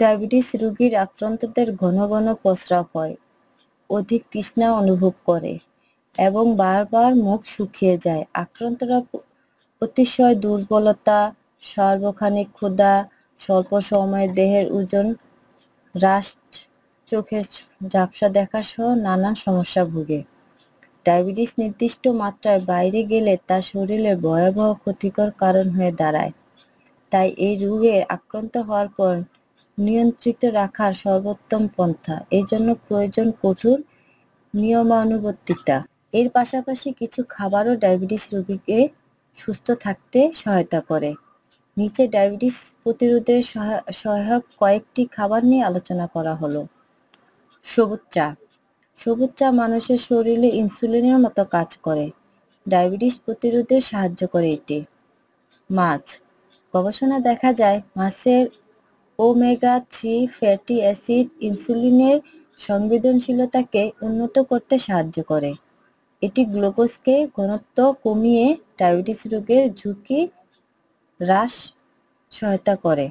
diabetes রোগীর আক্রান্তদের ঘন ঘন প্রস্রাব হয় অধিক তৃষ্ণা অনুভব করে এবং বারবার মুখ শুকিয়ে যায় আক্রান্তরা অতিশয় দুর্বলতা সার্বক্ষণিক ক্ষুধা স্বল্প সময়ে দেহের ওজন হ্রাস চোখের ঝাপসা দেখা সহ নানা সমস্যা ভোগে ডায়াবেটিস নির্দিষ্ট মাত্রায় বাইরে গেলে তা শরীরে ভয়াবহ ক্ষতিকর কারণ হয়ে দাঁড়ায় তাই এই রোগে আক্রান্ত হওয়ার পর নিয়ন্ত্রিত রাখার সর্বোত্তম পন্থা এজন্য প্রয়োজন কঠোর নিয়মানুবর্তিতা এর পাশাপাশি কিছু খাবারও ডায়াবেটিস রোগীকে সুস্থ থাকতে সহায়তা করে নিচে ডায়াবেটিস প্রতিরোধে সহায়ক কয়েকটি খাবার নিয়ে আলোচনা করা হলো সবুজ চা সবুজ চা মানুষের শরীরে ইনসুলিনের মতো কাজ করে ডায়াবেটিস প্রতিরোধে সাহায্য করে এটি মাছ গবেষণা দেখা যায় মাছের ওমেগা থ্রি ফ্যাটি অ্যাসিড ইনসুলিনের সংবেদনশীলতাকে উন্নত করতে সাহায্য করে এটি গ্লুকোজকে ঘনত্ব কমিয়ে ডায়াবেটিস রোগের ঝুঁকি হ্রাস সহায়তা করে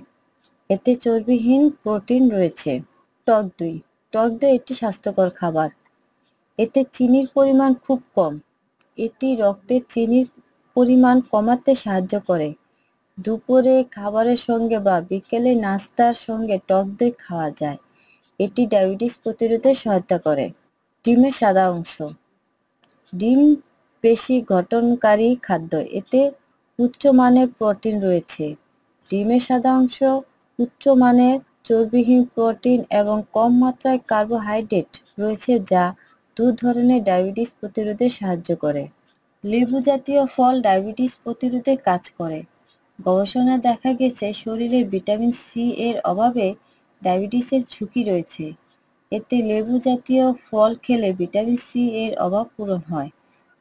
এতে চর্বিহীন প্রোটিন রয়েছে টক দই টক দই একটি স্বাস্থ্যকর খাবার এতে চিনির পরিমাণ খুব কম এটি রক্তে চিনির পরিমাণ কমাতে সাহায্য করে দুপুরে খাবারের সঙ্গে বা বিকেলে নাস্তার সঙ্গে টক দই খাওয়া যায় এটি ডায়াবেটিস প্রতিরোধে সহায়তা করে ডিমের সাদা অংশ ডিম পেশি গঠনকারী খাদ্য এতে উচ্চমানের প্রোটিন রয়েছে ডিমের সাদা অংশ উচ্চমানের চর্বিহীন প্রোটিন এবং কম মাত্রায় কার্বোহাইড্রেট রয়েছে যা দু ধরনের ডায়াবেটিস প্রতিরোধে সাহায্য করে লেবু জাতীয় ফল ডায়াবেটিস প্রতিরোধে কাজ করে গবেষণায় দেখা গেছে শরীরে ভিটামিন সি এর অভাবে ডায়াবেটিসের ঝুঁকি রয়েছে এতে লেবু জাতীয় ফল খেলে ভিটামিন সি এর অভাব পূরণ হয়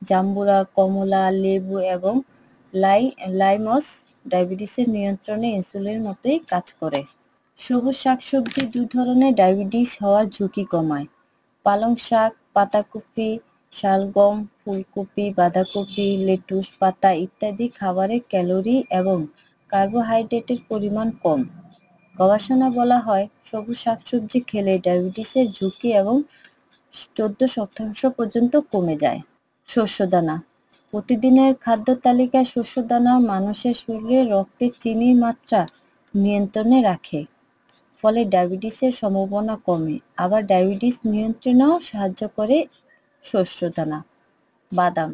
জাম্বুরা কমলা লেবু এবং লাই লাইমস ডায়াবেটিসের নিয়ন্ত্রণে ইনসুলিনের মতোই কাজ করে সবুজ শাকসবজি দু ধরনের ডায়াবেটিস হওয়ার ঝুঁকি কমায় পালং শাক পাতাকপি শালগম ফুলকপি বাঁধাকপি লেটুস পাতা ইত্যাদি খাবারে ক্যালোরি এবং কার্বোহাইড্রেটের পরিমাণ কম গবেষণা বলা হয় সবুজ শাকসবজি খেলে ডায়াবেটিসের ঝুঁকি এবং চোদ্দ শতাংশ পর্যন্ত কমে যায় শস্যদানা প্রতিদিনের খাদ্য তালিকায় শস্যদানা মানুষের শরীরে রক্তে চিনির মাত্রা নিয়ন্ত্রণে রাখে ফলে ডায়াবেটিসের সম্ভাবনা কমে আবার ডায়াবেটিস নিয়ন্ত্রণেও সাহায্য করে শস্য দানা বাদাম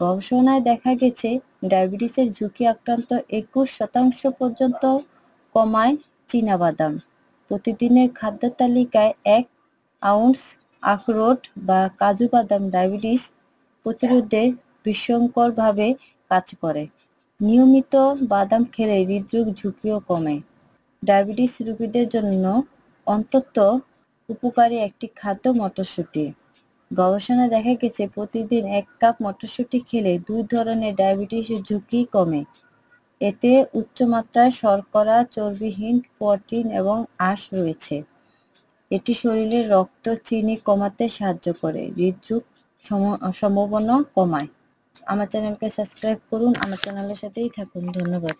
গবেষণায় দেখা গেছে ডায়াবেটিসের ঝুঁকি আক্রান্ত একুশ শতাংশ পর্যন্ত কমায় বাদাম প্রতিদিনের খাদ্য তালিকায় এক আউন্স আখরোট বা কাজু বাদাম ডায়াবেটিস প্রতিরোধে বিস্ময়করভাবে কাজ করে নিয়মিত বাদাম খেলে হৃদরোগ ঝুঁকিও কমে ডায়াবেটিস রোগীদের জন্য অন্তত উপকারী একটি খাদ্য মটরশুঁটি গবেষণায় দেখা গেছে প্রতিদিন এক কাপ মটরশুঁটি খেলে দুই ধরনের ডায়াবেটিসের ঝুঁকি কমে এতে উচ্চমাত্রায় শর্করা চর্বিহীন প্রোটিন এবং আঁশ রয়েছে এটি শরীরের রক্ত চিনি কমাতে সাহায্য করে হৃদরোগ সম্ভাবনা কমায় আমার চ্যানেলকে সাবস্ক্রাইব করুন আমার চ্যানেলের সাথেই থাকুন ধন্যবাদ